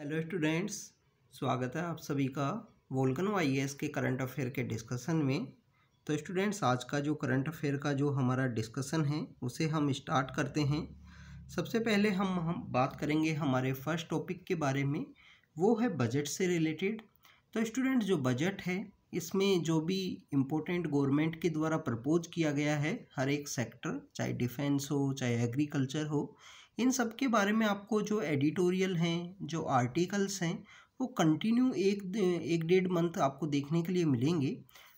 hello students स्वागत है आप सभी का वोल्कन वाई के करंट अफेयर के डिस्कशन में तो स्टूडेंट्स आज का जो करंट अफेयर का जो हमारा डिस्कशन है उसे हम स्टार्ट करते हैं सबसे पहले हम हम बात करेंगे हमारे फर्स्ट टॉपिक के बारे में वो है बजट से रिलेटेड तो स्टूडेंट जो बजट है इसमें जो भी इम्पोर्टेंट गवर्नमेंट के द्वारा प्रपोज किया गया है हर एक सेक्टर चाहे डिफेंस हो चाहे एग्रीकल्चर हो इन सब के बारे में आपको जो एडिटोरियल हैं जो आर्टिकल्स हैं वो कंटिन्यू एक एक डेढ़ मंथ आपको देखने के लिए मिलेंगे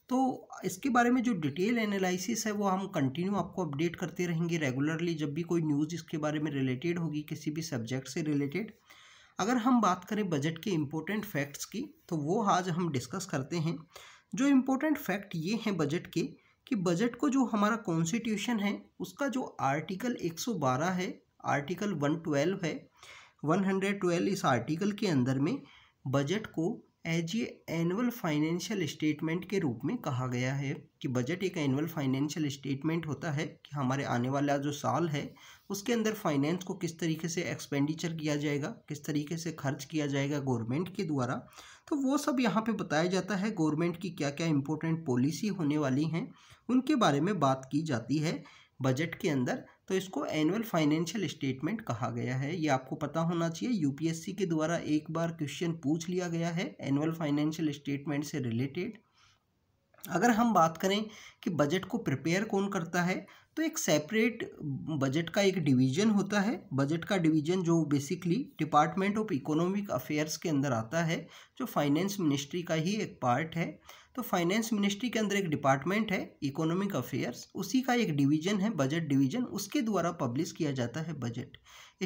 तो इसके बारे में जो डिटेल एनालिसिस है वो हम कंटिन्यू आपको अपडेट करते रहेंगे रेगुलरली जब भी कोई न्यूज़ इसके बारे में रिलेटेड होगी किसी भी सब्जेक्ट से रिलेटेड अगर हम बात करें बजट के इम्पोर्टेंट फैक्ट्स की तो वो आज हम डिस्कस करते हैं जो इम्पोर्टेंट फैक्ट ये हैं बजट के कि बजट को जो हमारा कॉन्स्टिट्यूशन है उसका जो आर्टिकल 112 है आर्टिकल 112 है 112 इस आर्टिकल के अंदर में बजट को as a annual financial statement के रूप में कहा गया है कि बजट एक एनुअल फाइनेंशियल स्टेटमेंट होता है कि हमारे आने वाला जो साल है उसके अंदर फाइनेंस को किस तरीके से एक्सपेंडिचर किया जाएगा किस तरीके से खर्च किया जाएगा गवर्नमेंट के द्वारा तो वो सब यहाँ पे बताया जाता है गवर्नमेंट की क्या क्या इम्पोर्टेंट पॉलिसी होने वाली हैं उनके बारे में बात की जाती है बजट के अंदर तो इसको एनुअल फाइनेंशियल स्टेटमेंट कहा गया है ये आपको पता होना चाहिए यूपीएससी के द्वारा एक बार क्वेश्चन पूछ लिया गया है एनुअल फाइनेंशियल स्टेटमेंट से रिलेटेड अगर हम बात करें कि बजट को प्रिपेयर कौन करता है तो एक सेपरेट बजट का एक डिवीजन होता है बजट का डिवीजन जो basically department of economic affairs के अंदर आता है जो फाइनेंस मिनिस्ट्री का ही एक पार्ट है तो फाइनेंस मिनिस्ट्री के अंदर एक डिपार्टमेंट है इकोनॉमिक अफेयर्स उसी का एक डिवीजन है बजट डिवीजन उसके द्वारा पब्लिश किया जाता है बजट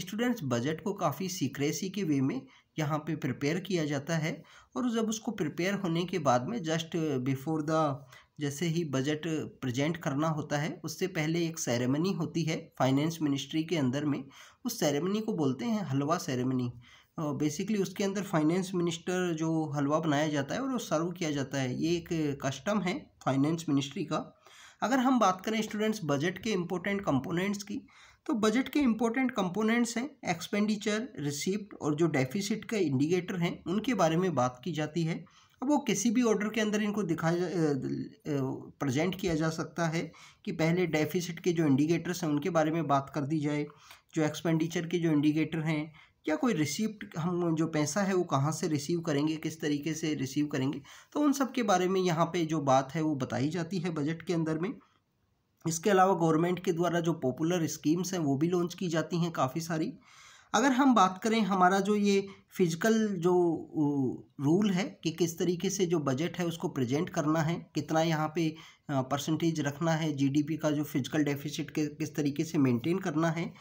स्टूडेंट्स बजट को काफ़ी सीक्रेसी के वे में यहाँ पे प्रिपेयर किया जाता है और जब उसको प्रिपेयर होने के बाद में जस्ट बिफोर द जैसे ही बजट प्रजेंट करना होता है उससे पहले एक सेरेमनी होती है फाइनेंस मिनिस्ट्री के अंदर में उस सेरेमनी को बोलते हैं हलवा सेरेमनी बेसिकली उसके अंदर फाइनेंस मिनिस्टर जो हलवा बनाया जाता है और वो सर्व किया जाता है ये एक कस्टम है फाइनेंस मिनिस्ट्री का अगर हम बात करें स्टूडेंट्स बजट के इम्पोर्टेंट कंपोनेंट्स की तो बजट के इम्पोर्टेंट कंपोनेंट्स हैं एक्सपेंडिचर रिसिप्ट और जो डेफिसिट का इंडिकेटर हैं उनके बारे में बात की जाती है अब वो किसी भी ऑर्डर के अंदर इनको दिखाया प्रेजेंट किया जा सकता है कि पहले डेफिसिट के जो इंडिकेटर्स हैं उनके बारे में बात कर दी जाए जो एक्सपेंडिचर के जो इंडिकेटर हैं क्या कोई रिसीप्ट हम जो पैसा है वो कहाँ से रिसीव करेंगे किस तरीके से रिसीव करेंगे तो उन सब के बारे में यहाँ पे जो बात है वो बताई जाती है बजट के अंदर में इसके अलावा गवर्नमेंट के द्वारा जो पॉपुलर स्कीम्स हैं वो भी लॉन्च की जाती हैं काफ़ी सारी अगर हम बात करें हमारा जो ये फिजिकल जो रूल है कि किस तरीके से जो बजट है उसको प्रेजेंट करना है कितना यहाँ पे परसेंटेज रखना है जीडीपी का जो फिजिकल डेफिसिट के किस तरीके से मेंटेन करना है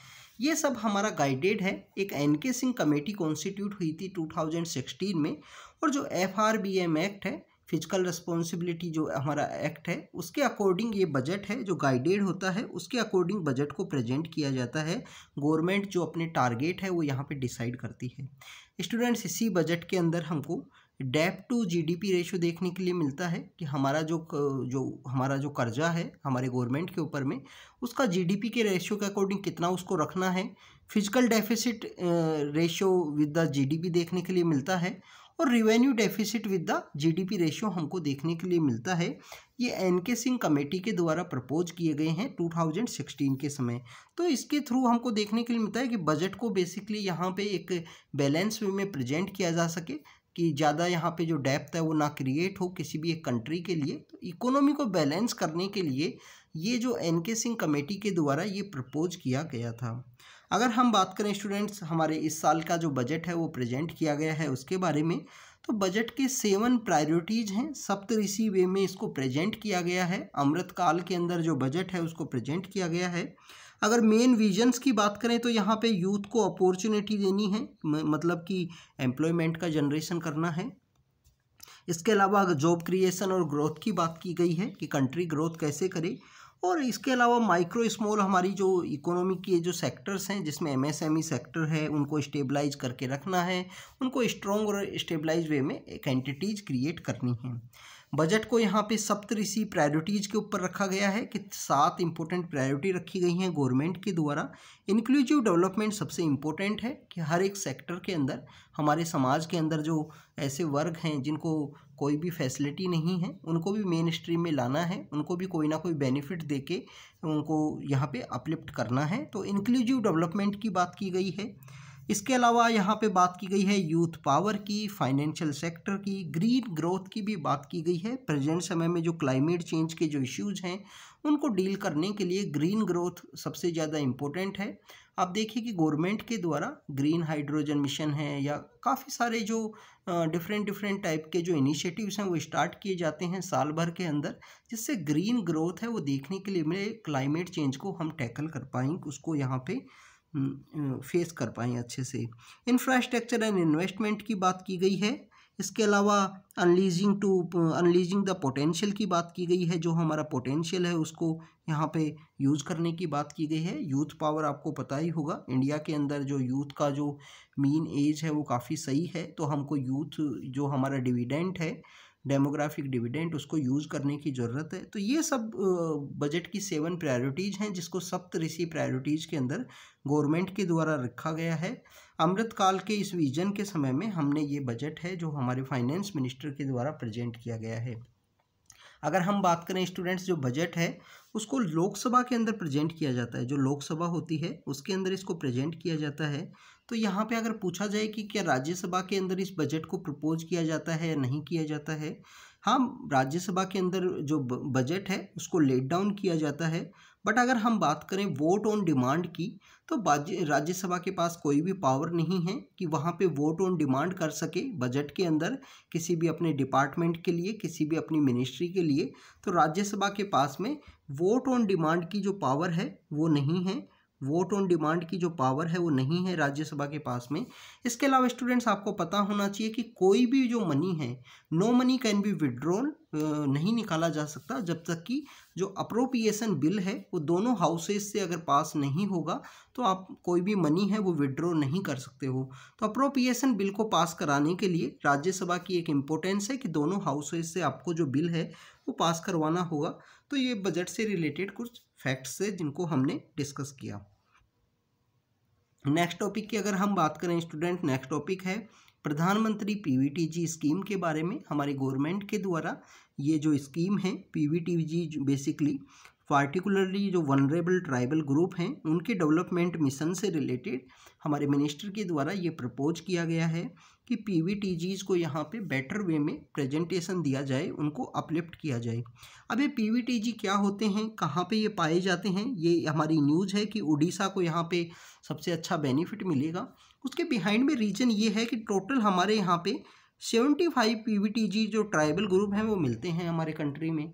ये सब हमारा गाइडेड है एक एन के सिंह कमेटी कॉन्स्टिट्यूट हुई थी 2016 में और जो F R B M act है फिजिकल रिस्पॉन्सिबिलिटी जो हमारा एक्ट है उसके अकॉर्डिंग ये बजट है जो गाइडेड होता है उसके अकॉर्डिंग बजट को प्रेजेंट किया जाता है गवर्नमेंट जो अपने टारगेट है वो यहाँ पे डिसाइड करती है स्टूडेंट्स इसी बजट के अंदर हमको डेप टू जीडीपी रेशियो देखने के लिए मिलता है कि हमारा जो जो हमारा जो कर्जा है हमारे गवर्नमेंट के ऊपर में उसका जीडीपी के रेशियो के अकॉर्डिंग कितना उसको रखना है physical deficit ratio with the GDP देखने के लिए मिलता है और revenue deficit with the GDP ratio हमको देखने के लिए मिलता है ये एन के सिंह कमेटी के द्वारा प्रपोज किए गए हैं 2016 के समय तो इसके थ्रू हमको देखने के लिए मिलता है कि बजट को बेसिकली यहाँ पे एक बैलेंस वे में प्रेजेंट किया जा सके कि ज़्यादा यहाँ पे जो डेप्थ है वो ना क्रिएट हो किसी भी एक कंट्री के लिए तो इकोनॉमी को बैलेंस करने के लिए ये जो एन के सिंह कमेटी के द्वारा ये प्रपोज किया गया था अगर हम बात करें स्टूडेंट्स हमारे इस साल का जो बजट है वो प्रेजेंट किया गया है उसके बारे में तो बजट के सेवन प्रायोरिटीज़ हैं सप्तऋषि वे में इसको प्रेजेंट किया गया है अमृतकाल के अंदर जो बजट है उसको प्रेजेंट किया गया है अगर मेन विजन्स की बात करें तो यहाँ पे यूथ को अपॉर्चुनिटी देनी है मतलब कि एम्प्लॉयमेंट का जनरेशन करना है इसके अलावा जॉब क्रिएशन और ग्रोथ की बात की गई है कि कंट्री ग्रोथ कैसे करे और इसके अलावा माइक्रो स्मॉल हमारी जो इकोनॉमी के जो सेक्टर्स हैं जिसमें एमएसएमई सेक्टर e है उनको स्टेबलाइज करके रखना है उनको स्ट्रॉन्ग और स्टेबलाइज वे में एक एंटिटीज क्रिएट करनी है बजट को यहाँ पे सप्तऋषि प्रायोरिटीज़ के ऊपर रखा गया है कि सात इंपॉर्टेंट प्रायोरिटी रखी गई हैं गवर्नमेंट के द्वारा इंक्लूसिव डेवलपमेंट सबसे इम्पोर्टेंट है कि हर एक सेक्टर के अंदर हमारे समाज के अंदर जो ऐसे वर्ग हैं जिनको कोई भी फैसिलिटी नहीं है उनको भी मेन स्ट्रीम में लाना है उनको भी कोई ना कोई बेनिफिट दे के उनको यहाँ पर अपलिफ्ट करना है तो इंक्लूसिव डेवलपमेंट की बात की गई है इसके अलावा यहाँ पे बात की गई है यूथ पावर की फाइनेंशियल सेक्टर की ग्रीन ग्रोथ की भी बात की गई है प्रेजेंट समय में जो क्लाइमेट चेंज के जो इश्यूज़ हैं उनको डील करने के लिए ग्रीन ग्रोथ सबसे ज़्यादा इम्पोर्टेंट है आप देखिए कि गवर्नमेंट के द्वारा ग्रीन हाइड्रोजन मिशन है या काफ़ी सारे जो डिफरेंट डिफरेंट टाइप के जो इनिशिएटिव्स हैं वो स्टार्ट किए जाते हैं साल भर के अंदर जिससे ग्रीन ग्रोथ है वो देखने के लिए मिले क्लाइमेट चेंज को हम टैकल कर पाएंगे उसको यहाँ पे फेस हम्म, कर पाएँ अच्छे से इंफ्रास्ट्रक्चर एंड इन्वेस्टमेंट की बात की गई है इसके अलावा unleashing to unleashing the potential की बात की गई है जो हमारा पोटेंशियल है उसको यहाँ पे यूज़ करने की बात की गई है यूथ पावर आपको पता ही होगा इंडिया के अंदर जो यूथ का जो मीन एज है वो काफ़ी सही है तो हमको यूथ जो हमारा डिविडेंट है डेमोग्राफिक डिविडेंट उसको यूज़ करने की ज़रूरत है तो ये सब बजट की सेवन प्रायोरिटीज़ हैं जिसको सप्त ऋषि प्रायोरिटीज़ के अंदर गवर्नमेंट के द्वारा रखा गया है अमृतकाल के इस विजन के समय में हमने ये बजट है जो हमारे फाइनेंस मिनिस्टर के द्वारा प्रेजेंट किया गया है अगर हम बात करें स्टूडेंट्स जो बजट है उसको लोकसभा के अंदर प्रेजेंट किया जाता है जो लोकसभा होती है उसके अंदर इसको प्रेजेंट किया जाता है तो यहाँ पे अगर पूछा जाए कि क्या राज्यसभा के अंदर इस बजट को प्रपोज किया जाता है या नहीं किया जाता है हाँ राज्यसभा के अंदर जो बजट है उसको लेट डाउन किया जाता है बट अगर हम बात करें वोट ऑन डिमांड की तो राज्यसभा के पास कोई भी पावर नहीं है कि वहाँ पे वोट ऑन डिमांड कर सके बजट के अंदर किसी भी अपने डिपार्टमेंट के लिए किसी भी अपनी मिनिस्ट्री के लिए तो राज्यसभा के पास में वोट ऑन डिमांड की जो पावर है वो नहीं है वोट ऑन डिमांड की जो पावर है वो नहीं है राज्यसभा के पास में इसके अलावा स्टूडेंट्स आपको पता होना चाहिए कि कोई भी जो मनी है no money can be withdrawal नहीं निकाला जा सकता जब तक कि जो अप्रोप्रिएशन बिल है वो दोनों हाउसेस से अगर पास नहीं होगा तो आप कोई भी मनी है वो विड्रॉ नहीं कर सकते हो तो अप्रोप्रिएशन बिल को पास कराने के लिए राज्यसभा की एक इम्पोर्टेंस है कि दोनों हाउसेज से आपको जो बिल है वो पास करवाना होगा तो ये बजट से रिलेटेड कुछ फैक्ट्स है जिनको हमने डिस्कस किया नेक्स्ट टॉपिक की अगर हम बात करें स्टूडेंट नेक्स्ट टॉपिक है प्रधानमंत्री पीवीटीजी स्कीम के बारे में हमारे गवर्नमेंट के द्वारा ये जो स्कीम है पीवीटीजी बेसिकली पार्टिकुलरली जो वनरेबल ट्राइबल ग्रुप हैं उनके डेवलपमेंट मिशन से रिलेटेड हमारे मिनिस्टर के द्वारा ये प्रपोज किया गया है कि पी वी को यहाँ पे बेटर वे में प्रेजेंटेशन दिया जाए उनको अपलिफ्ट किया जाए अब ये पी वी क्या होते हैं कहाँ पे ये पाए जाते हैं ये हमारी न्यूज़ है कि उड़ीसा को यहाँ पे सबसे अच्छा बेनिफिट मिलेगा उसके बिहाइंड में रीज़न ये है कि टोटल हमारे यहाँ पे सेवेंटी फाइव पी जो ट्राइबल ग्रुप हैं वो मिलते हैं हमारे कंट्री में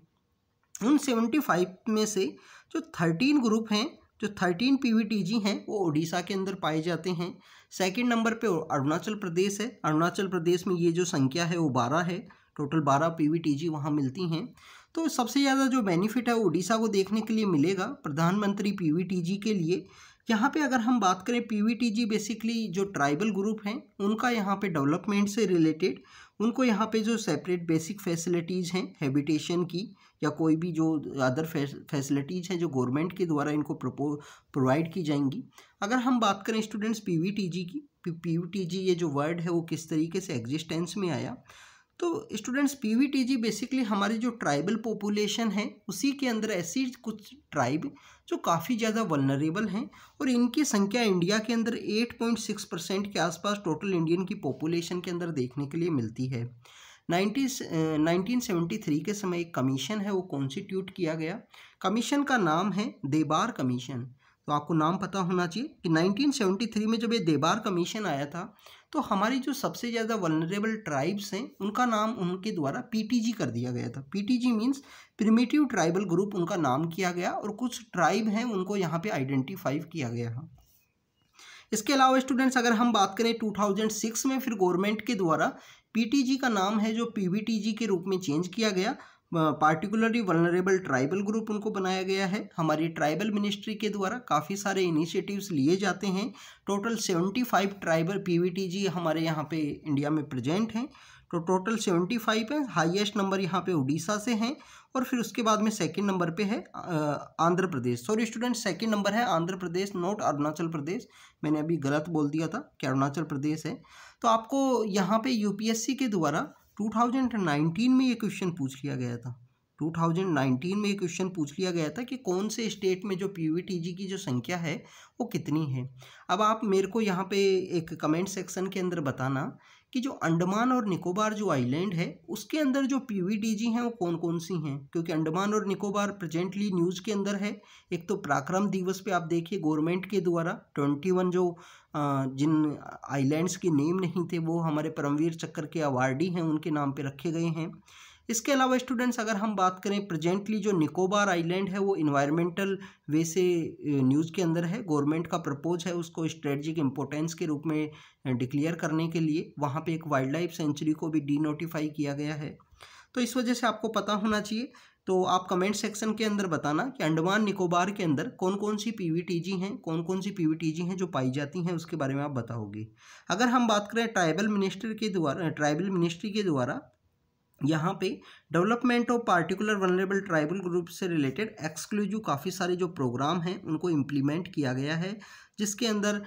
उन सेवेंटी फाइव में से जो थर्टीन ग्रुप हैं जो थर्टीन पी हैं वो उड़ीसा के अंदर पाए जाते हैं सेकंड नंबर पे अरुणाचल प्रदेश है अरुणाचल प्रदेश में ये जो संख्या है वो बारह है टोटल बारह पी वी टी जी वहाँ मिलती हैं तो सबसे ज़्यादा जो बेनिफिट है वो उड़ीसा को देखने के लिए मिलेगा प्रधानमंत्री पी वी टी जी के लिए यहाँ पे अगर हम बात करें P V T G basically जो ट्राइबल ग्रुप हैं उनका यहाँ पे डेवलपमेंट से रिलेटेड उनको यहाँ पे जो सेपरेट बेसिक फैसिलिटीज़ हैं हैबिटेशन की या कोई भी जो अदर फैसिलिटीज़ हैं जो गवर्नमेंट के द्वारा इनको प्रपो प्रोवाइड की जाएंगी अगर हम बात करें स्टूडेंट्स पी की पी ये जो वर्ड है वो किस तरीके से एग्जिस्टेंस में आया तो स्टूडेंट्स पी बेसिकली हमारी जो ट्राइबल पॉपुलेशन है उसी के अंदर ऐसी कुछ ट्राइब जो काफ़ी ज़्यादा वलनरेबल हैं और इनकी संख्या इंडिया के अंदर 8.6 परसेंट के आसपास टोटल इंडियन की पॉपुलेशन के अंदर देखने के लिए मिलती है नाइनटी नाइनटीन थ्री के समय एक कमीशन है वो कॉन्स्टिट्यूट किया गया कमीशन का नाम है देबार कमीशन तो आपको नाम पता होना चाहिए कि 1973 में जब ये देबार कमीशन आया था तो हमारी जो सबसे ज़्यादा वनरेबल ट्राइब्स हैं उनका नाम उनके द्वारा पीटीजी कर दिया गया था PTG means primitive tribal group उनका नाम किया गया और कुछ ट्राइब हैं उनको यहाँ पे आइडेंटिफाई किया गया है इसके अलावा स्टूडेंट्स अगर हम बात करें 2006 में फिर गवर्नमेंट के द्वारा पीटीजी का नाम है जो पीवीटीजी के रूप में चेंज किया गया पार्टिकुलरली वनरेबल ट्राइबल ग्रुप उनको बनाया गया है हमारी ट्राइबल मिनिस्ट्री के द्वारा काफ़ी सारे इनिशिएटिव्स लिए जाते हैं total seventy five tribal PVTG हमारे यहाँ पे इंडिया में प्रेजेंट हैं तो टोटल सेवेंटी फाइव है हाईएस्ट नंबर यहाँ पे उड़ीसा से हैं और फिर उसके बाद में सेकंड नंबर पे है Andhra Pradesh sorry student second number है आंध्र प्रदेश नॉट अरुणाचल प्रदेश मैंने अभी गलत बोल दिया था कि अरुणाचल प्रदेश है तो आपको यहाँ पे यूपीएससी के द्वारा 2019 में ये क्वेश्चन पूछ लिया गया था 2019 में ये क्वेश्चन पूछ लिया गया था कि कौन से स्टेट में जो पी की जो संख्या है वो कितनी है अब आप मेरे को यहाँ पे एक कमेंट सेक्शन के अंदर बताना कि जो अंडमान और निकोबार जो आइलैंड है उसके अंदर जो पी हैं वो कौन कौन सी हैं क्योंकि अंडमान और निकोबार प्रजेंटली न्यूज़ के अंदर है एक तो पराक्रम दिवस पे आप देखिए गवर्नमेंट के द्वारा ट्वेंटी वन जो जिन आइलैंड्स के नेम नहीं थे वो हमारे परमवीर चक्कर के अवार्डी हैं उनके नाम पे रखे गए हैं इसके अलावा स्टूडेंट्स अगर हम बात करें प्रजेंटली जो निकोबार आइलैंड है वो इन्वायरमेंटल वे से न्यूज़ के अंदर है गवर्नमेंट का प्रपोज है उसको स्ट्रेटजिक इम्पोर्टेंस के रूप में डिक्लेयर करने के लिए वहाँ पे एक वाइल्ड लाइफ सेंचुरी को भी डी नोटिफाई किया गया है तो इस वजह से आपको पता होना चाहिए तो आप कमेंट सेक्शन के अंदर बताना कि अंडमान निकोबार के अंदर कौन कौन सी पीवीटीजी हैं कौन कौन सी पीवीटीजी हैं जो पाई जाती हैं उसके बारे में आप बताओगे अगर हम बात करें ट्राइबल मिनिस्टर के द्वारा ट्राइबल मिनिस्ट्री के द्वारा यहाँ पे development of particular vulnerable tribal group से रिलेटेड एक्सक्लूसिव काफ़ी सारे जो प्रोग्राम हैं उनको इम्प्लीमेंट किया गया है जिसके अंदर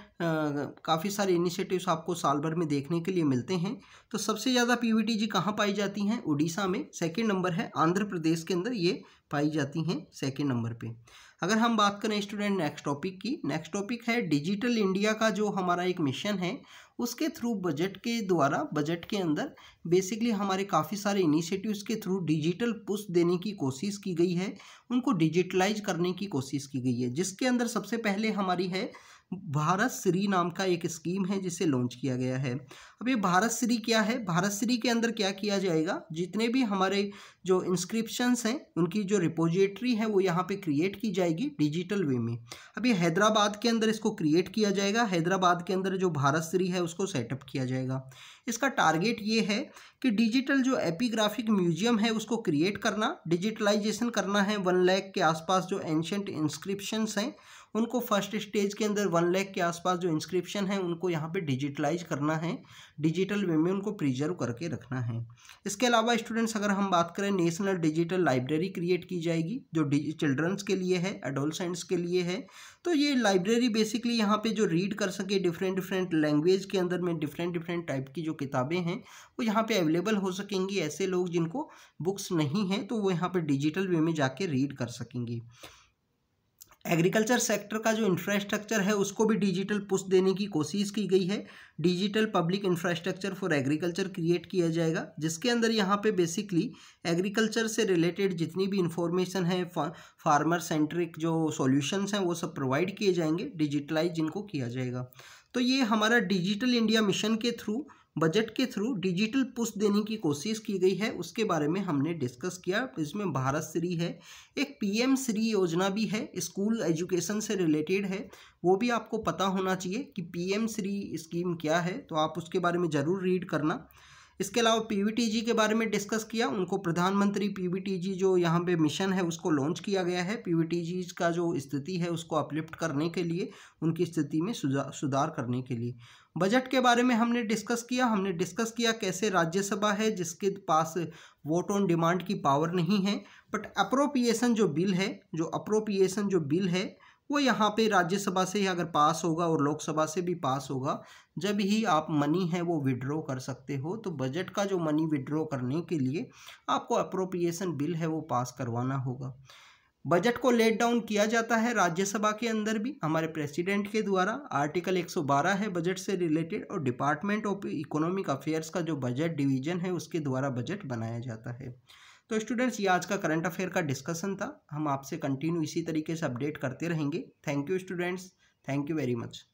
काफ़ी सारे इनिशिएटिव्स आपको साल भर में देखने के लिए मिलते हैं तो सबसे ज़्यादा पी वी टी जी कहाँ पाई जाती हैं उड़ीसा में सेकेंड नंबर है आंध्र प्रदेश के अंदर ये पाई जाती हैं सेकेंड नंबर पर अगर हम बात करें स्टूडेंट नेक्स्ट टॉपिक की नेक्स्ट टॉपिक है डिजिटल इंडिया का जो हमारा एक मिशन है उसके थ्रू बजट के द्वारा बजट के अंदर बेसिकली हमारे काफ़ी सारे इनिशिएटिव्स के थ्रू डिजिटल पुश देने की कोशिश की गई है उनको डिजिटलाइज करने की कोशिश की गई है जिसके अंदर सबसे पहले हमारी है भारत श्री नाम का एक स्कीम है जिसे लॉन्च किया गया है अब ये भारत श्री क्या है भारत श्री के अंदर क्या किया जाएगा जितने भी हमारे जो इंस्क्रिप्शंस हैं उनकी जो रिपोजिटरी है वो यहाँ पे क्रिएट की जाएगी डिजिटल वे में अब ये हैदराबाद के अंदर इसको क्रिएट किया जाएगा हैदराबाद के अंदर जो भारत श्री है उसको सेटअप किया जाएगा इसका टारगेट ये है कि डिजिटल जो एपीग्राफिक म्यूजियम है उसको क्रिएट करना डिजिटलाइजेशन करना है वन लैख के आसपास जो एंशंट इंस्क्रिप्शंस हैं उनको फर्स्ट स्टेज के अंदर वन लैख के आसपास जो इंस्क्रिप्शन है उनको यहाँ पे डिजिटलाइज करना है डिजिटल वे में उनको प्रिजर्व करके रखना है इसके अलावा स्टूडेंट्स अगर हम बात करें नेशनल डिजिटल लाइब्रेरी क्रिएट की जाएगी जो चिल्ड्रंस के लिए है एडोलसेंट्स के लिए है तो ये लाइब्रेरी बेसिकली यहाँ पे जो रीड कर सके डिफरेंट डिफरेंट लैंग्वेज के अंदर में डिफरेंट डिफरेंट टाइप की जो किताबें हैं वो यहाँ पे अवेलेबल हो सकेंगी ऐसे लोग जिनको बुक्स नहीं हैं तो वो यहाँ पे डिजिटल वे में जाके रीड कर सकेंगे एग्रीकल्चर सेक्टर का जो इंफ्रास्ट्रक्चर है उसको भी डिजिटल पुश देने की कोशिश की गई है digital public infrastructure for agriculture create किया जाएगा जिसके अंदर यहाँ पे बेसिकली एग्रीकल्चर से रिलेटेड जितनी भी इंफॉर्मेशन है फार्मर सेंट्रिक जो सॉल्यूशंस हैं वो सब प्रोवाइड किए जाएंगे डिजिटलाइज इनको किया जाएगा तो ये हमारा डिजिटल इंडिया मिशन के थ्रू बजट के थ्रू डिजिटल पुश देने की कोशिश की गई है उसके बारे में हमने डिस्कस किया इसमें भारत श्री है एक पीएम श्री योजना भी है स्कूल एजुकेशन से रिलेटेड है वो भी आपको पता होना चाहिए कि पीएम श्री स्कीम क्या है तो आप उसके बारे में ज़रूर रीड करना इसके अलावा पीवीटीजी के बारे में डिस्कस किया उनको प्रधानमंत्री पीवीटीजी जो यहाँ पे मिशन है उसको लॉन्च किया गया है पीवीटीजी का जो स्थिति है उसको अपलिफ्ट करने के लिए उनकी स्थिति में सुधार करने के लिए बजट के बारे में हमने डिस्कस किया हमने डिस्कस किया कैसे राज्यसभा है जिसके पास वोट ऑन डिमांड की पावर नहीं है बट अप्रोप्रिएशन जो बिल है जो अप्रोप्रिएशन जो बिल है वो यहाँ पे राज्यसभा से ही अगर पास होगा और लोकसभा से भी पास होगा जब ही आप मनी है वो विड्रॉ कर सकते हो तो बजट का जो मनी विड्रॉ करने के लिए आपको अप्रोप्रिएशन बिल है वो पास करवाना होगा बजट को लेट डाउन किया जाता है राज्यसभा के अंदर भी हमारे प्रेसिडेंट के द्वारा आर्टिकल 112 है बजट से रिलेटेड और डिपार्टमेंट ऑफ इकोनॉमिक अफेयर्स का जो बजट डिवीजन है उसके द्वारा बजट बनाया जाता है तो स्टूडेंट्स ये आज का करंट अफेयर का डिस्कशन था हम आपसे कंटिन्यू इसी तरीके से अपडेट करते रहेंगे thank you students thank you very much